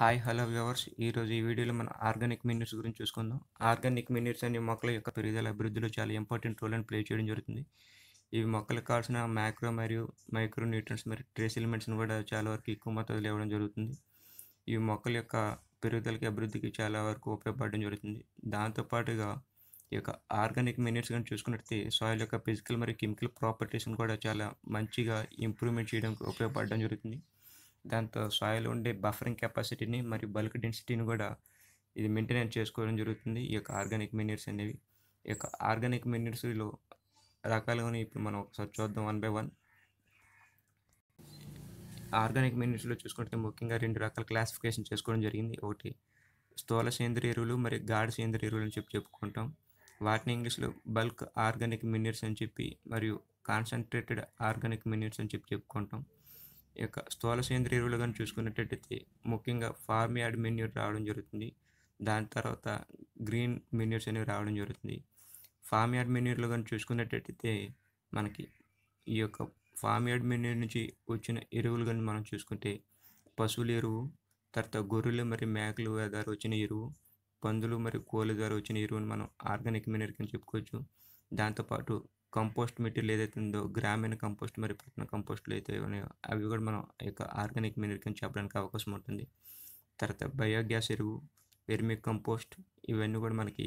hi hello viewers ఈరోజు ఈ వీడియోలో మనం ఆర్గానిక్ మినిట్స్ గురించి చూసుకుందాం ఆర్గానిక్ మినిట్స్ అనే మొక్కల యొక్క పెరుగుదల అభివృద్ధిలో చాలా ఇంపార్టెంట్ రోల్ అని ప్లే చేయడం జరుగుతుంది ఇవి మొక్కలకు కావాల్సిన మ్యాక్రో మరియు మైక్రో న్యూట్రన్స్ మరియు ట్రేస్ ఎలిమెంట్స్ని కూడా చాలా వరకు ఎక్కువ మొత్తం ఇవ్వడం జరుగుతుంది ఇవి మొక్కల యొక్క పెరుగుదలకి అభివృద్ధికి చాలా వరకు ఉపయోగపడడం జరుగుతుంది దాంతోపాటుగా ఈ యొక్క ఆర్గానిక్ మినిట్స్ కానీ చూసుకున్నట్లయితే సాయిల్ యొక్క ఫిజికల్ మరియు కెమికల్ ప్రాపర్టీస్ని కూడా చాలా మంచిగా ఇంప్రూవ్మెంట్ చేయడానికి ఉపయోగపడడం జరుగుతుంది దాంతో సాయిల్ ఉండే బఫరింగ్ కెపాసిటీని మరియు బల్క్ డెన్సిటీని కూడా ఇది మెయింటెనెన్స్ చేసుకోవడం జరుగుతుంది ఈ యొక్క ఆర్గానిక్ మెన్యూర్స్ అనేవి ఈ యొక్క ఆర్గానిక్ మెన్యూర్స్లో రకాలుగానే ఇప్పుడు మనం ఒకసారి చూద్దాం వన్ బై వన్ ఆర్గానిక్ మెన్యూర్స్లో చూసుకుంటే ముఖ్యంగా రెండు రకాల క్లాసిఫికేషన్ చేసుకోవడం జరిగింది ఒకటి స్థూల సేంద్రియ ఎరువులు మరియు గాఢ సేంద్రియ ఎరువులు అని చెప్పి చెప్పుకుంటాం వాటిని ఇంగ్లీష్లో బల్క్ ఆర్గానిక్ మినర్స్ అని చెప్పి మరియు కాన్సన్ట్రేటెడ్ ఆర్గానిక్ మినర్స్ అని చెప్పి చెప్పుకుంటాం యొక్క స్థూల సేంద్రియ ఎరువులు కానీ చూసుకున్నట్టయితే ముఖ్యంగా ఫార్మ్ యార్డ్ మెన్యూర్ రావడం జరుగుతుంది దాని తర్వాత గ్రీన్ మెన్యూర్స్ అనేవి రావడం జరుగుతుంది ఫార్మ్ యార్డ్ మెన్యూర్లు కానీ చూసుకున్నట్టయితే మనకి ఈ యొక్క ఫామ్ యార్డ్ మెన్యూర్ నుంచి వచ్చిన ఎరువులు కానీ మనం చూసుకుంటే పశువుల ఎరువు తర్వాత గొర్రెలు మరియు మేకలు ద్వారా వచ్చిన ఎరువు పందులు మరియు కోళ్ళ ద్వారా వచ్చిన ఎరువుని మనం ఆర్గానిక్ మెన్యూర్ కానీ చెప్పుకోవచ్చు దాంతోపాటు కంపోస్ట్ మెటీరియల్ ఏదైతే ఉందో గ్రామీణ కంపోస్ట్ మరియు పట్టణ కంపోస్టులు అయితే ఉన్నాయో అవి కూడా మనం యొక్క ఆర్గానిక్ కింద చెప్పడానికి అవకాశం ఉంటుంది తర్వాత బయోగ్యాస్ ఎరువు వెర్మి కంపోస్ట్ ఇవన్నీ కూడా మనకి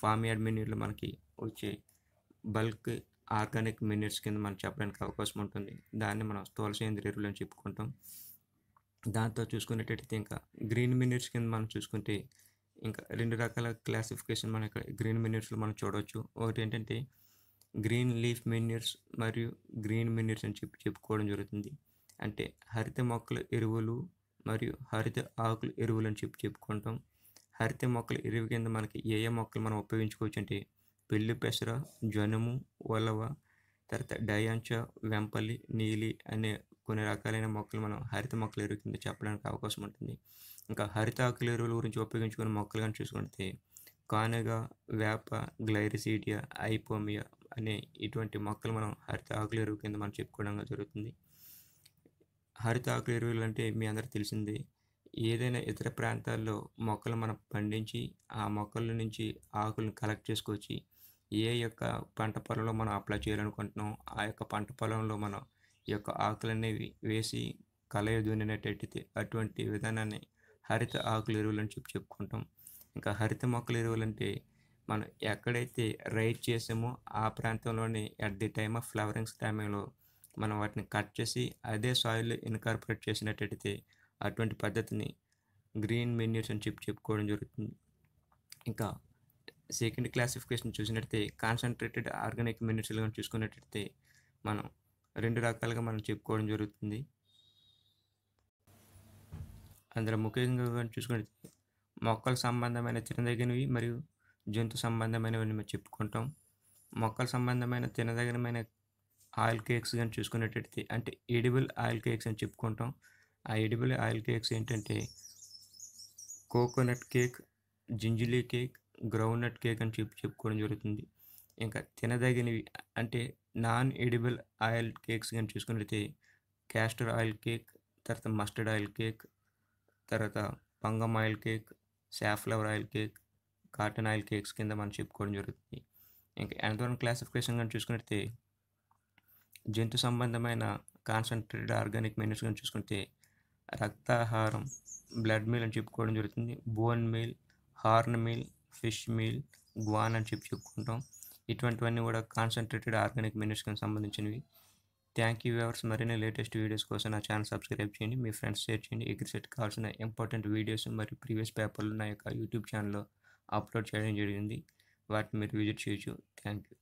ఫామ్ యార్డ్ మెన్యూర్లు మనకి వచ్చే బల్క్ ఆర్గానిక్ మెనీర్స్ కింద మనం చెప్పడానికి అవకాశం ఉంటుంది దాన్ని మనం స్థూల సేంద్రియ ఎరువులు అని చెప్పుకుంటాం దాంతో చూసుకునేటట్టయితే ఇంకా గ్రీన్ మెనీర్స్ కింద మనం చూసుకుంటే ఇంకా రెండు రకాల క్లాసిఫికేషన్ మన ఇక్కడ గ్రీన్ మెనీర్స్లో మనం చూడవచ్చు ఒకటి ఏంటంటే గ్రీన్ లీఫ్ మెన్యూర్స్ మరియు గ్రీన్ మెన్యూర్స్ అని చెప్పి చెప్పుకోవడం జరుగుతుంది అంటే హరిత మొక్కల ఎరువులు మరియు హరిత ఆకుల ఎరువులు అని చెప్పి చెప్పుకుంటాం హరిత మొక్కల ఎరువు కింద మనకి ఏ ఏ మొక్కలు మనం ఉపయోగించుకోవచ్చు అంటే పెళ్ళి పెసర జనుము ఉలవ తర్వాత డయాంచ వెంపల్లి నీలి అనే కొన్ని రకాలైన మొక్కలు మనం హరిత మొక్కల ఎరువు కింద చెప్పడానికి అవకాశం ఉంటుంది ఇంకా హరిత ఆకుల ఎరువుల గురించి ఉపయోగించుకునే మొక్కలు కానీ చూసుకుంటే కానగ వేప గ్లైరిసీడియా ఐపోమియా అనే ఇటువంటి మొక్కలు మనం హరిత ఆకుల ఎరువు కింద మనం చెప్పుకోవడం జరుగుతుంది హరిత ఆకుల ఎరువులు అంటే మీ అందరికి తెలిసిందే ఏదైనా ఇతర ప్రాంతాల్లో మొక్కలు మనం పండించి ఆ మొక్కల నుంచి ఆకులను కలెక్ట్ చేసుకొచ్చి ఏ యొక్క పంట పొలంలో మనం అప్లై చేయాలనుకుంటున్నాం ఆ యొక్క పంట పొలంలో మనం ఈ యొక్క ఆకులనేవి వేసి కలయ దున్నినట్టయితే అటువంటి విధానాన్ని హరిత ఆకుల అని చెప్పి చెప్పుకుంటాం ఇంకా హరిత మొక్కల అంటే మనం ఎక్కడైతే రైడ్ చేసామో ఆ ప్రాంతంలోనే at the time of flowerings టైంలో మనం వాటిని కట్ చేసి అదే సాయిల్లో ఇన్కార్పొరేట్ చేసినట్టయితే అటువంటి పద్ధతిని గ్రీన్ మెన్యూస్ అని చెప్పి చెప్పుకోవడం జరుగుతుంది ఇంకా సెకండ్ క్లాసిఫికేషన్ చూసినట్టయితే కాన్సన్ట్రేటెడ్ ఆర్గానిక్ మినిట్స్లు కానీ చూసుకున్నట్టయితే మనం రెండు రకాలుగా మనం చెప్పుకోవడం జరుగుతుంది అందులో ముఖ్యంగా చూసుకున్నట్టయితే మొక్కల సంబంధమైన చిన్నదగినవి మరియు జంతు సంబంధమైనవన్నీ మేము చెప్పుకుంటాం మొక్కల సంబంధమైన తినదగినమైన ఆయిల్ కేక్స్ కానీ చూసుకునేటట్టు అంటే ఎడిబుల్ ఆయిల్ కేక్స్ అని చెప్పుకుంటాం ఆ ఎడిబుల్ ఆయిల్ కేక్స్ ఏంటంటే coconut cake gingelly cake groundnut cake అని చెప్పి చెప్పుకోవడం జరుగుతుంది ఇంకా తినదగినవి అంటే నాన్ ఎడిబుల్ ఆయిల్ కేక్స్ కానీ చూసుకున్నట్లయితే క్యాస్టర్ ఆయిల్ కేక్ తర్వాత మస్టర్డ్ ఆయిల్ కేక్ తర్వాత pongam oil cake safflower oil cake cotton oil cakes కింద మనం చెప్పుకోవడం జరుగుతుంది ఇంకా అనదరం క్లాసిఫికేషన్ కానీ చూసుకుంటే జంతు సంబంధమైన కాన్సన్ట్రేటెడ్ ఆర్గానిక్ మెన్యూస్ కానీ చూసుకుంటే రక్తాహారం బ్లడ్ మీల్ అని చెప్పుకోవడం జరుగుతుంది bone meal horn meal fish meal guano అని చెప్పి చెప్పుకుంటాం ఇటువంటివన్నీ కూడా కాన్సన్ట్రేటెడ్ ఆర్గానిక్ మెన్యూస్కి సంబంధించినవి థ్యాంక్ యూ వ్యూవర్స్ మరిన్ని లేటెస్ట్ వీడియోస్ కోసం నా ఛానల్ సబ్స్క్రైబ్ చేయండి మీ ఫ్రెండ్స్ షేర్ చేయండి ఎగ్రిసెట్ కావాల్సిన ఇంపార్టెంట్ వీడియోస్ మరియు ప్రీవియస్ పేపర్లు నా యొక్క యూట్యూబ్ ఛానల్లో అప్లోడ్ చేయడం జరిగింది వాటిని మీరు విజిట్ చేయొచ్చు థ్యాంక్ యూ